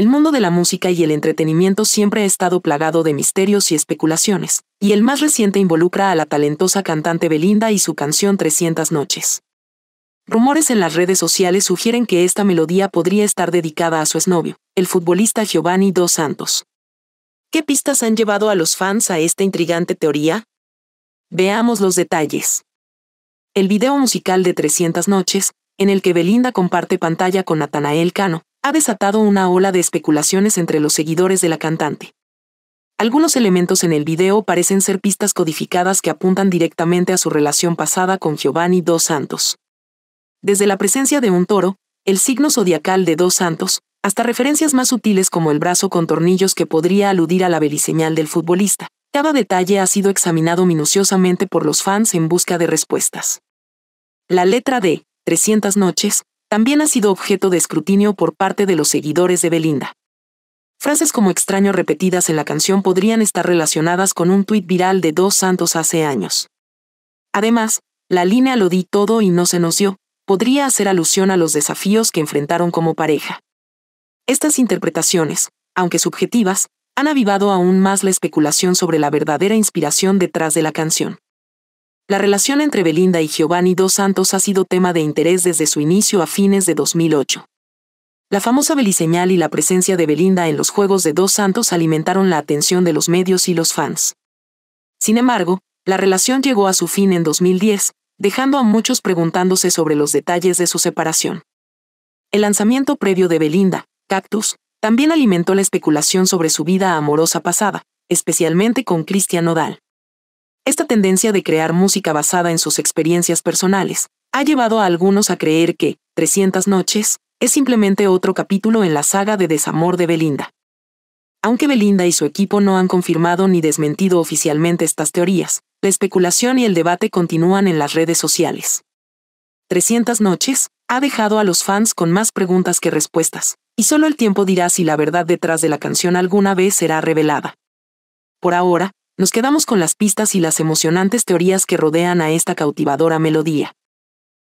El mundo de la música y el entretenimiento siempre ha estado plagado de misterios y especulaciones, y el más reciente involucra a la talentosa cantante Belinda y su canción 300 noches. Rumores en las redes sociales sugieren que esta melodía podría estar dedicada a su exnovio, el futbolista Giovanni Dos Santos. ¿Qué pistas han llevado a los fans a esta intrigante teoría? Veamos los detalles. El video musical de 300 noches, en el que Belinda comparte pantalla con Natanael Cano, ha desatado una ola de especulaciones entre los seguidores de la cantante. Algunos elementos en el video parecen ser pistas codificadas que apuntan directamente a su relación pasada con Giovanni dos Santos. Desde la presencia de un toro, el signo zodiacal de dos Santos, hasta referencias más sutiles como el brazo con tornillos que podría aludir a la beliseñal del futbolista. Cada detalle ha sido examinado minuciosamente por los fans en busca de respuestas. La letra de 300 noches también ha sido objeto de escrutinio por parte de los seguidores de Belinda. Frases como extraño repetidas en la canción podrían estar relacionadas con un tuit viral de Dos Santos hace años. Además, la línea lo di todo y no se nos dio, podría hacer alusión a los desafíos que enfrentaron como pareja. Estas interpretaciones, aunque subjetivas, han avivado aún más la especulación sobre la verdadera inspiración detrás de la canción. La relación entre Belinda y Giovanni Dos Santos ha sido tema de interés desde su inicio a fines de 2008. La famosa beliseñal y la presencia de Belinda en los Juegos de Dos Santos alimentaron la atención de los medios y los fans. Sin embargo, la relación llegó a su fin en 2010, dejando a muchos preguntándose sobre los detalles de su separación. El lanzamiento previo de Belinda, Cactus, también alimentó la especulación sobre su vida amorosa pasada, especialmente con Cristian O'Dal. Esta tendencia de crear música basada en sus experiencias personales ha llevado a algunos a creer que 300 noches es simplemente otro capítulo en la saga de desamor de Belinda. Aunque Belinda y su equipo no han confirmado ni desmentido oficialmente estas teorías, la especulación y el debate continúan en las redes sociales. 300 noches ha dejado a los fans con más preguntas que respuestas, y solo el tiempo dirá si la verdad detrás de la canción alguna vez será revelada. Por ahora, nos quedamos con las pistas y las emocionantes teorías que rodean a esta cautivadora melodía.